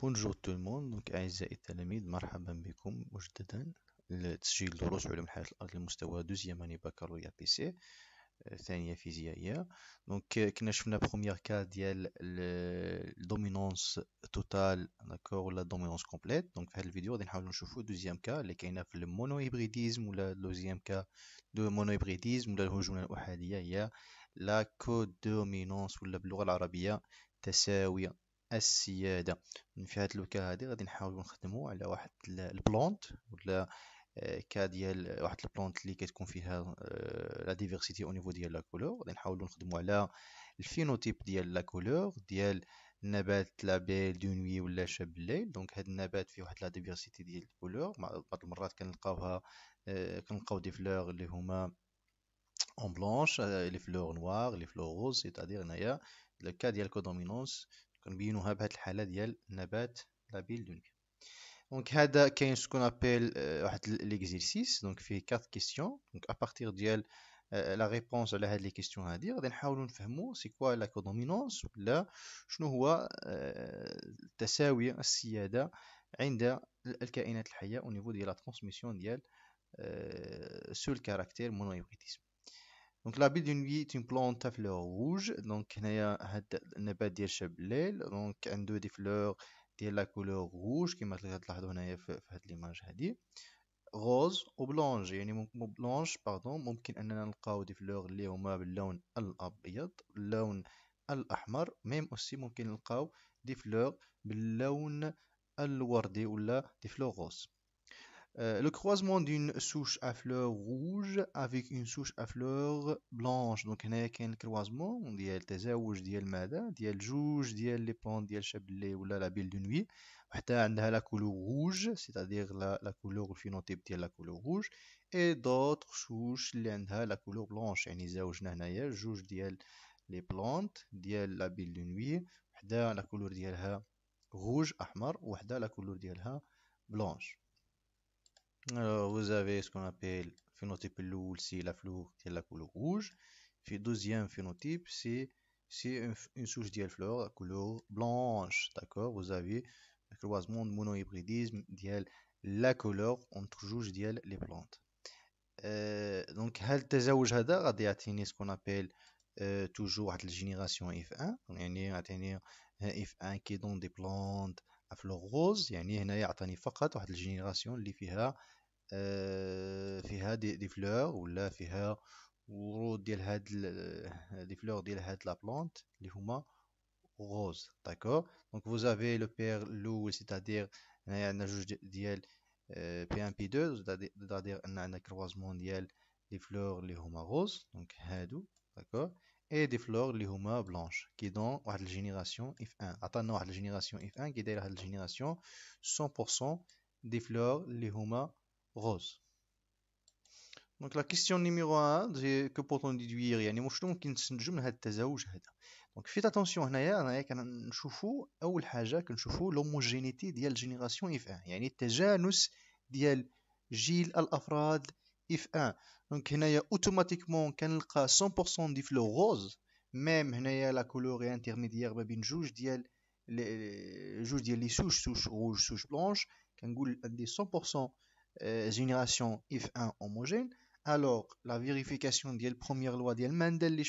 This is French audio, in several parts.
بونجور تو الموند دونك اعزائي التلاميذ مرحبا بكم مجددا لتسجيل دروس علوم الحياه الارض لمستوى دوزيام اني بكالوريا بي سي آه، ثانيه فيزيائيه دونك euh، كنا شفنا بروميير كا ديال الدومينونس توتال داكور ولا دومينونس كومبليت دونك في هذا الفيديو غادي نحاولوا نشوفوا دوزيام كا اللي كاينه في المونو هيبريديزم ولا دوزيام كا دو مونو هيبريديزم ولا الهجوم الاحاديه هي لا كودومينونس ولا باللغه العربيه تساوي السياده في هذا اللوكا هذه غادي نحاولوا نخدموا على واحد البلونت ولا آه، كا ديال واحد البلونت اللي كتكون فيها لا ديفيرسيتي او نيفو ديال لا كولور غادي نحاولوا نخدموا على الفينوتيب ديال لا كولور ديال نبات لابيل دونوي ولا شاب الليل دونك هاد النبات فيه واحد لا ديفيرسيتي ديال الكولور بعض المرات كنلقاوها آه، كنلقاو دي فلور اللي هما اون آه، بلونش لي فلور نوار لي فلور روز سيتادير هنايا لو كا ديال كودومينونس كنبينوها بهاد الحاله ديال نبات لابيل دو دونك هذا كاين سكون ابيل آه، واحد ليكزيرسيس دونك فيه 4 كيسيون دونك بارتير ديال لا آه، ريبونس على هاد لي كيسيون هادي غادي نحاولو نفهمو سي كوا لا كودومينونس ولا شنو هو التساوي آه، السياده عند الكائنات الحيه او نيفو ديال لا ترانسميسيون ديال سول كاركتير مونويوريتيزم دونك نوي بيدونيي تيمبلون تا فلور روج دونك هنايا هاد النبات ديال شاب الليل دونك عنده دي فلور ديال لا كولور روج كيما تلاحظوا هنايا في هاد ليماج هادي غوز بلونج يعني بلونج باردون ممكن اننا نلقاو دي فلور اللي هما باللون الابيض اللون الاحمر ميم اوسي ممكن نلقاو دي فلور باللون الوردي ولا دي فلور غوز Euh, le croisement d'une souche à fleurs rouge avec une souche à fleurs blanche. Donc, il y a un croisement, on dit a un il mada, a jouge, il le a il y ou la bille de nuit. Il bah, y a la couleur rouge, c'est-à-dire la, couleur, le phénotype la couleur rouge. Et d'autres souches, il la couleur blanche. Il y a un jouge, il les plantes, diel la bille de nuit. Il bah, a la couleur rouge, ahmar, ou bah, la couleur blanche. Alors, vous avez ce qu'on appelle phénotype lourd, c'est la fleur qui a la couleur rouge. Puis, deuxième phénotype, c'est une, souche de fleur, la couleur blanche. D'accord Vous avez le croisement de monohybridisme, la couleur, on toujours les plantes. Euh, donc, ce qu'on appelle euh, toujours la génération F1. On a F1 qui est dans des plantes à fleurs roses. Il y a une génération qui des fleurs ou des fleurs de la plante les humains roses d'accord donc vous avez le père loup c'est à dire P1 P2 c'est à dire un croisement des fleurs d'accord roses et des fleurs les humains blanches qui dans la génération F1 on la génération F1 qui est la génération 100% des fleurs qui rose. Donc la question numéro 1, que peut-on déduire Il y a des choses qui Donc faites attention, il y a un haja, l'homogénéité de la génération F1. Il y a un tajanus de la F1. Donc nous y a automatiquement 100% de fleurs rose, même il la couleur intermédiaire, il y a juge de la les souches, souches souches blanches, il y 100% génération euh, F1 homogène, alors la vérification de la première loi de Mendel,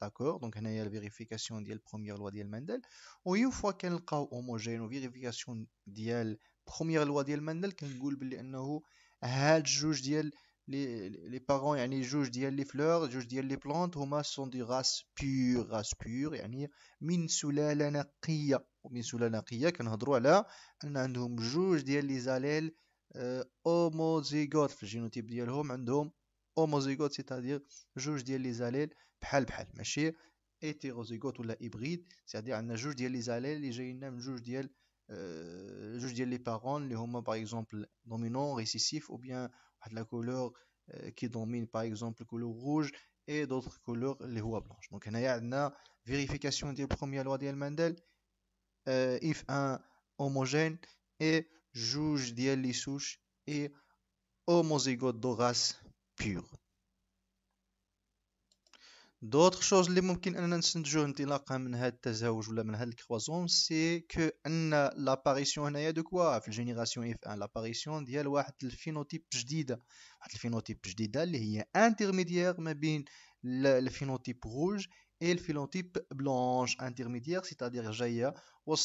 d'accord, donc on a la vérification de la première loi de Mendel, et une fois qu'on a homogène, la vérification de la première loi de Mendel, كنقول dit que هاد جوج ديال les parents يعني جوج ديال لي fleurs جوج ديال لي plantes هما sont des races بيور races pures يعني من سلاله نقيه ومن سلاله كنهضروا على ان عندهم جوج ديال les allèles euh, homozygote ce qui nous c'est-à-dire juge des lis allèles, par ou euh, les c'est-à-dire, on a juste des lis allèles. Les génomes des, des parents. qui sont par exemple dominants, récessifs, ou bien de la couleur euh, qui domine par exemple couleur rouge et d'autres couleurs les roues blanches. Donc, on a vérification des première lois de Mendel. If un homogène et Jouge, dièle, souche et homozygote d'oras pure. D'autre choses les gens qui ont été en train de croisement, c'est que l'apparition de quoi La génération F1, l'apparition de dièle, où phénotype JDIDA Le phénotype JDIDA, est intermédiaire, mais le phénotype rouge, et le phénotype blanc intermédiaire, c'est-à-dire Jaïa, où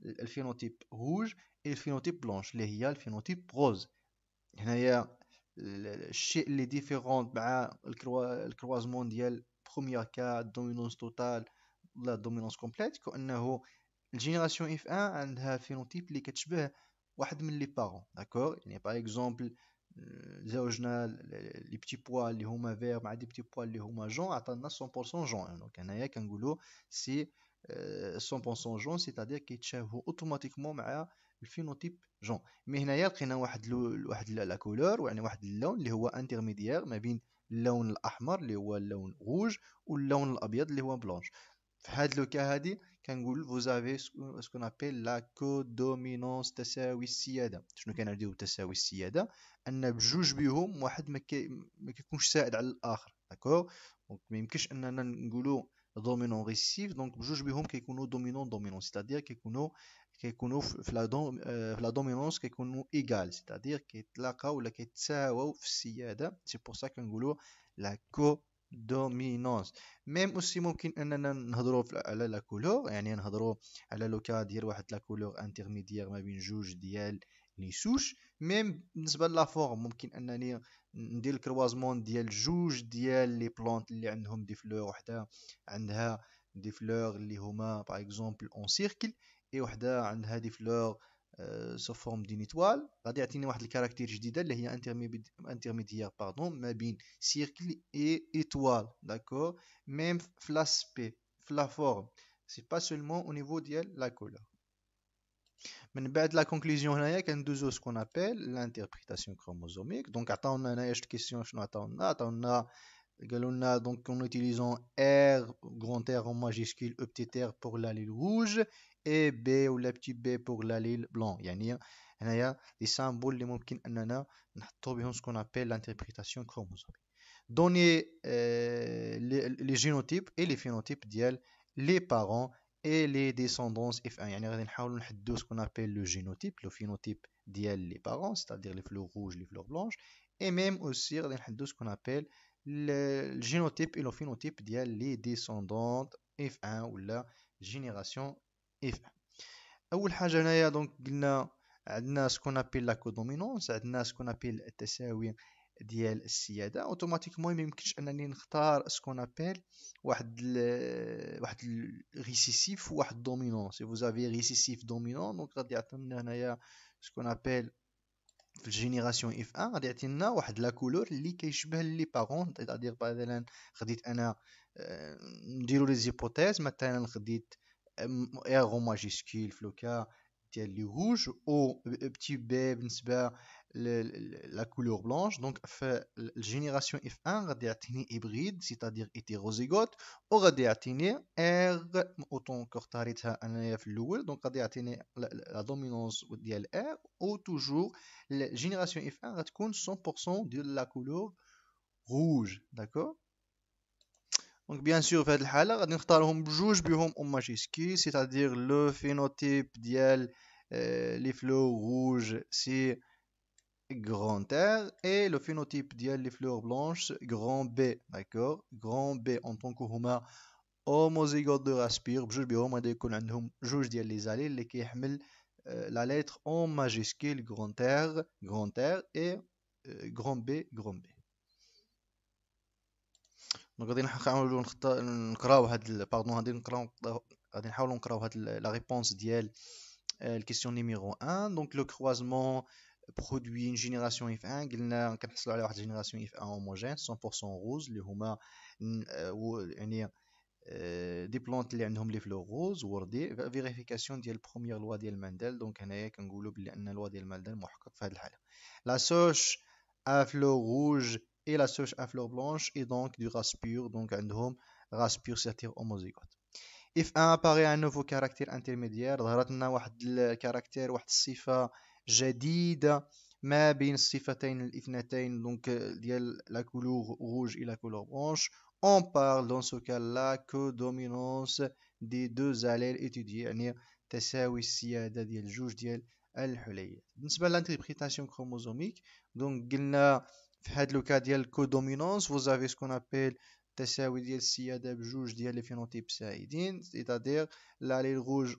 le phénotype rouge et le phénotype blanche, qui est le phénotype rose. Ici le شيء différentes ديفرونط bah, مع le croisement dial première cas dominance totale la dominance complète oh, la génération F1 un phénotype qui katchbeh wahed men les parents il a par exemple euh, les petits pois les sont verts bah, les petits pois les sont jaunes on a donné 100% jaune donc هنايا كنقولوا si 100% jaune c'est-à-dire qu'ils chavent automatiquement bah, الفينوتيب جون مي هنايا لقينا واحد لو... واحد لا كولور يعني واحد اللون اللي هو انترميديير ما بين اللون الاحمر اللي هو اللون غوج واللون الابيض اللي هو بلونش في هاد لوكا هادي كنقول فوزافي سكون ابيل لا دومينونس تساوي السياده شنو كنعديو تساوي السياده ان بجوج بهم واحد ما, كيكونش سائد على الاخر داكور دونك ما يمكنش اننا نقولوا دومينون ريسيف دونك بجوج بهم كيكونوا دومينون دومينون سيتادير كيكونوا كيكونوا في لا دوم في لا دومينونس كيكونوا ايغال سيتادير كيتلاقاو ولا كيتساواو في السياده سي بور سا كنقولوا لا كو دومينونس ميم اوسي ممكن اننا نهضروا على لا كولور يعني نهضروا على لو كا ديال واحد لا كولور انترميديير ما بين جوج ديال لي سوش ميم بالنسبه لا فورم ممكن انني ندير الكروازمون ديال جوج ديال لي بلونت اللي عندهم دي فلور وحده عندها دي فلور اللي هما باغ اكزومبل اون سيركل Et on a des fleurs sous forme d'une étoile. cest à une qu'il y qui est caractéristiques intermédiaires, des cercle et étoile. D'accord Même la forme. Ce n'est pas seulement au niveau de la couleur. la conclusion, il y a ce qu'on appelle l'interprétation chromosomique. Donc, on a une on a on a on a on a on a on a et B ou le petit B pour l'alil blanc. Il y a des symboles, des qui n'ont pas ce qu'on appelle l'interprétation chromosome. Donner les génotypes et les phénotypes, les parents et les descendants F1. Il y a deux qu'on appelle le génotype, le phénotype, les parents, c'est-à-dire les fleurs rouges, les fleurs blanches, et même aussi, il y a deux qu'on appelle le génotype et le phénotype, les descendants F1 ou la génération. اذا اول حاجه هنايا دونك قلنا عندنا سكون ابيل لا كودومينونس عندنا سكون ابيل التساوي ديال السياده اوتوماتيكمون ما يمكنش انني نختار سكون ابيل واحد ال واحد ريسيسيف واحد دومينون سي فوز افي ريسيسيف دومينون دونك غادي يعطينا هنايا سكون ابيل في الجينيراسيون اف 1 غادي يعطينا واحد لا كولور اللي كيشبه لي بارون غادي مثلا خديت انا آه، نديرو لي زيبوتيز مثلا خديت R en majuscule, floca, tel le rouge, ou euh, euh, petit B, la couleur blanche. Donc, la génération F1, radiatiné hybride, c'est-à-dire hétérozygote, ou radiatiné R, autant cortarita un e F loué, donc radiatiné la dominance de R, ou toujours la génération F1, 100% de la couleur rouge. D'accord? Donc bien sûr, dans cette cas, on va choisir un juge pour majuscule, c'est-à-dire le phénotype dial euh, fleurs rouges, c'est grand R, et le phénotype dial les fleurs blanches, grand B, d'accord Grand B en tant que homozygote de raspire, juge pour un majuscule, de les allèles qui est euh, la lettre en majuscule, grand R, grand R, et euh, grand B, grand B. Donc, on va essayer la réponse de la question numéro 1. Donc, le croisement produit une génération F1. On a une génération F1 homogène, 100% rose. Ce sont des plantes qui ont des fleurs roses, verifiées par la première loi de mendel Donc, on peut dire que la loi de mendel est en La soche a fleurs rouges et la souche à fleurs blanches et donc du race pure, donc عندهم race pure c'est-à-dire homozygote. f un apparaît un nouveau caractère intermédiaire, ظهرت لنا واحد الكاركتير واحد الصفة جديدة ما بين الصفتين الاثنتين donc euh, la couleur rouge et la couleur blanche. On parle dans ce cas-là que dominance des deux allèles étudiés يعني تساوي السيادة ديال جوج ديال الحليات. بالنسبة l'interprétation chromosomique, donc قلنا vous codominance vous qu'on ce qu'on appelle de ابيل تساوي ديال السياده c'est-à-dire cest c'est-à-dire l'allèle rouge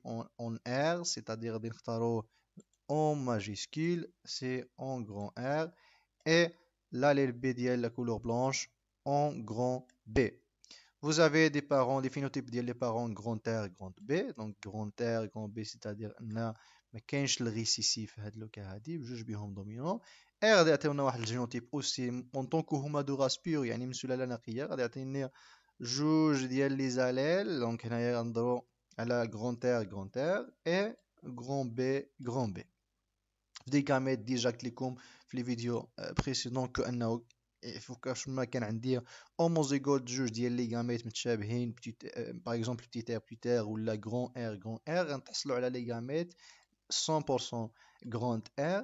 majuscule R, en à dire et l'allèle B la couleur blanche en grand B. Vous avez des parents, des phénotypes des parents grand R, grand B. Donc grand R, grand B, c'est-à-dire le le dominant. R est été un homme aussi. En tant que pure, c'est-à-dire la lane a un juge de Donc, a un grand R, Et grand B, grand B. déjà gamètes, dans les vidéos précédentes, que je les par exemple, petit petit R, ou le grand R, grand R, en tout 100% grand R.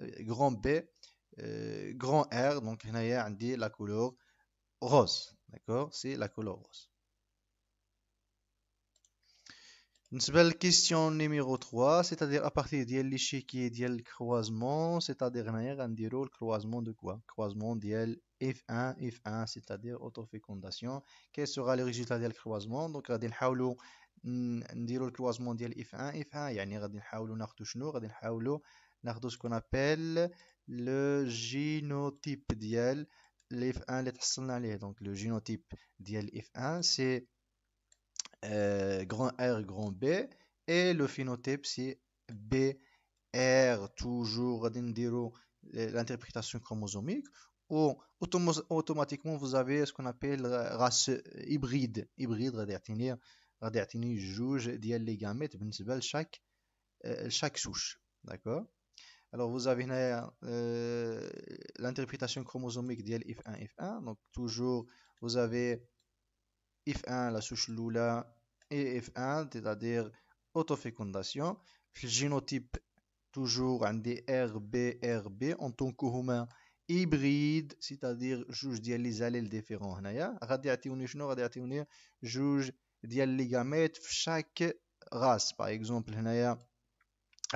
Euh, grand B, euh, grand R, donc on dit la couleur rose, d'accord C'est la couleur rose. belle question numéro 3, c'est-à-dire à partir de l'échiquier du croisement, c'est-à-dire le croisement de quoi Croisement de F1, F1, c'est-à-dire autofécondation. Quel sera le résultat du croisement Donc, on mm, va le croisement de f 1 f 1 يعني غادي le F1, F1 de ce qu'on appelle le génotype الاف 1 donc le le génotype le 1 c'est euh, grand R grand B et le phénotype c'est BR toujours l'interprétation chromosomique ou automatiquement vous avez ce qu'on appelle race hybride hybride غادي يعطيني juge ديال les gamètes chaque euh, chaque souche d'accord alors vous avez euh, euh, l'interprétation chromosomique d'IL F1 F1 donc toujours vous avez F1 la souche lula et F1 c'est-à-dire autofécondation le génotype toujours un R, B en tant qu'humain hybride c'est-à-dire juge ديال les allèles différents هنايا غادي يعطيوني شنو غادي juge des ديال à في race. Par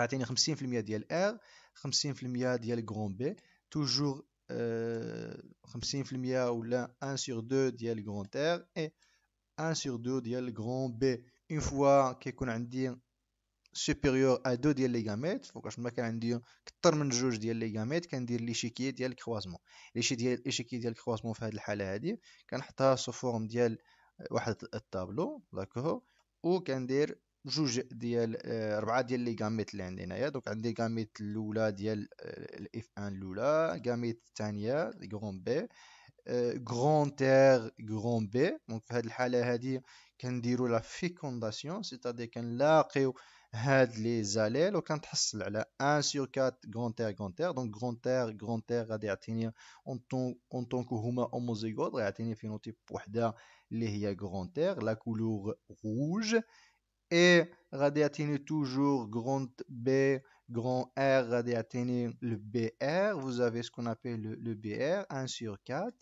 50% R خمسين المية ديال غرون بي توجور خمسين المية ولا ان sur دو ديال غرون تير اي ان sur دو ديال غرون بي اون فوا كيكون عندي سوبيريور ا دو ديال لي غاميت فوقاش ما كان عندي كتر من جوج ديال لي غاميت كندير لي شيكي ديال الكروازمون لي شي ديال لي شيكي ديال الكروازمون في هاد الحاله هادي كنحطها سو فورم ديال واحد الطابلو و كندير جوج ديال آه، ربعه ديال لي غاميت اللي عندي هنايا دونك عندي غاميت الاولى ديال آه، الاف ان الاولى غاميت الثانيه غرون بي غرون تير غرون بي دونك في هاد الحاله هادي كنديرو لا فيكونداسيون سيتادي كنلاقيو هاد لي زاليل وكنتحصل على ان سور كات غرون تير غرون تير دونك غرون تير غرون تير غادي يعطيني اون طونكو هما اوموزيغوت غادي يعطيني فينوتيب وحده اللي هي غرون تير لا كولور روج et radiatine toujours grand B, grand R, radiatine, le BR. Vous avez ce qu'on appelle le, BR, 1 sur 4.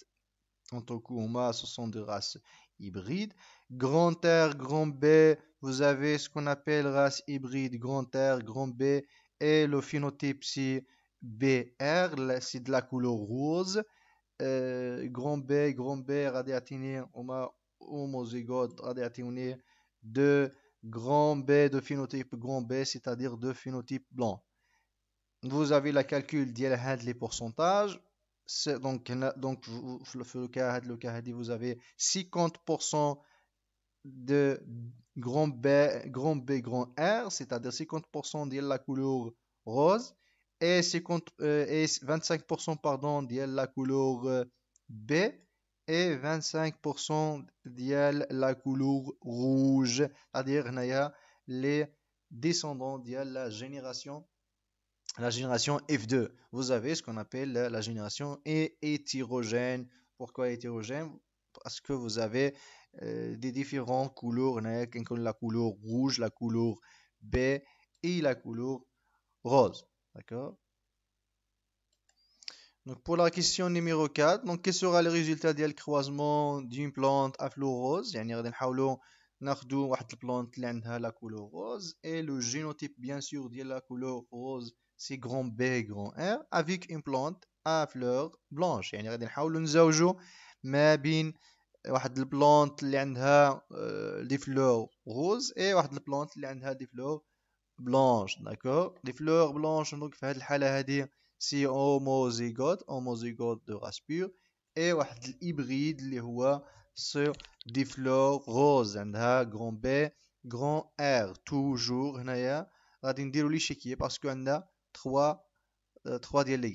En tout qu'Ouma, ce sont des races hybrides. Grand R, grand B, vous avez ce qu'on appelle race hybride, grand R, grand B, et le phénotype c'est BR, c'est de la couleur rose. Euh, grand B, grand B, on a homozygote, radiatine, 2 grand B de phénotype grand B, c'est-à-dire de phénotype blanc. Vous avez la calcul d'ILHAD les pourcentages. Donc, donc, le cas, le cas, vous avez 50% de grand B, grand B, grand R, c'est-à-dire 50% de la couleur rose et, 25% euh, pardon de la couleur euh, B et 25% dial la couleur rouge c'est-à-dire naya les descendants dial la génération la génération F2 vous avez ce qu'on appelle la génération hétérogène pourquoi hétérogène parce que vous avez euh, des différentes couleurs la couleur rouge la couleur b et la couleur rose d'accord donc pour la question numéro 4, donc quel sera le résultat du croisement d'une plante à fleur rose يعني غادي نحاولوا ناخذوا واحد plante qui عندها la couleur rose et le génotype bien sûr de la couleur rose c'est grand B grand R avec une plante à fleur blanche يعني غادي نحاولوا نزوجوا ما بين واحد plante اللي عندها euh, des fleurs roses et une plante qui a des fleurs blanches d'accord Les fleurs blanches donc في هذه الحاله هذه si homozygote homozygote de race pure et hybride les اللي sur des fleurs عندها grand grand grand R. Toujours هنايا غادي نديرو لي a parce عندنا 3 3 ديال لي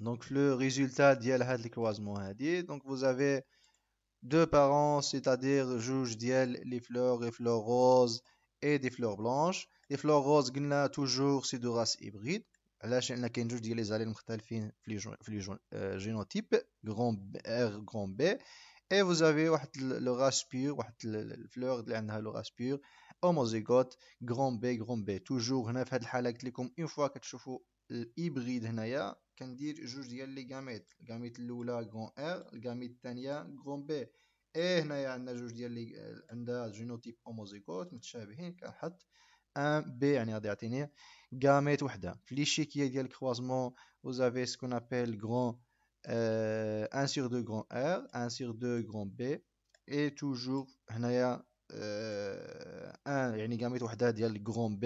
Donc le résultat de هاد donc vous avez deux parents c'est-à-dire rouge les fleurs et fleurs roses et des fleurs blanches les fleurs roses a toujours c'est deux races hybrides. علاش لان كاين جوج ديال لي زاليل مختلفين في لي آه، جينوتيب غرون ار غون بي اي فو زافي واحد لو راس بيور واحد الفلور اللي عندها لو راس بيور اوموزيغوت غون بي غون بي توجور هنا في هذه الحاله قلت لكم اون فوا كتشوفوا الايبريد هنايا كندير جوج ديال لي غاميت غاميت الاولى غون ار الغاميت الثانيه غون بي اي هنايا عندنا جوج ديال لي آه، عندها جينوتيب اوموزيغوت متشابهين كنحط 1 B, on غادي يعطيني غاميت وحده في لي qui ديال le croisement, vous avez ce qu'on appelle 1 euh, sur 2 grand R, 1 sur 2 grand B, et toujours, il y 1, il y grand B,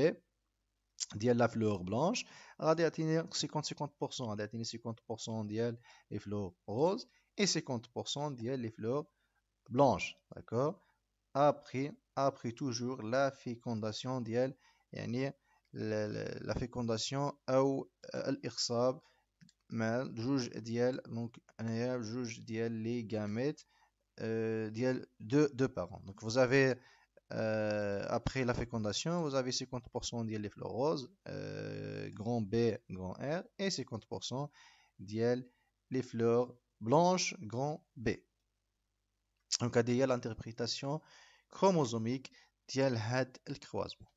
il la fleur blanche, on 50-50%, il 50% de la fleur rose, et 50% de la fleur blanche, d'accord après, après toujours la fécondation ديال يعني la fécondation ou euh, l'irsab, mais juge d'iel donc juge جوج ديال les gamètes deux deux parents donc vous avez euh, après la fécondation, vous avez 50% des les fleurs roses, euh, grand B, grand R, et 50% des les fleurs blanches, grand B. Donc, à y l'interprétation كروموزوميك ديال هاد الكروازمون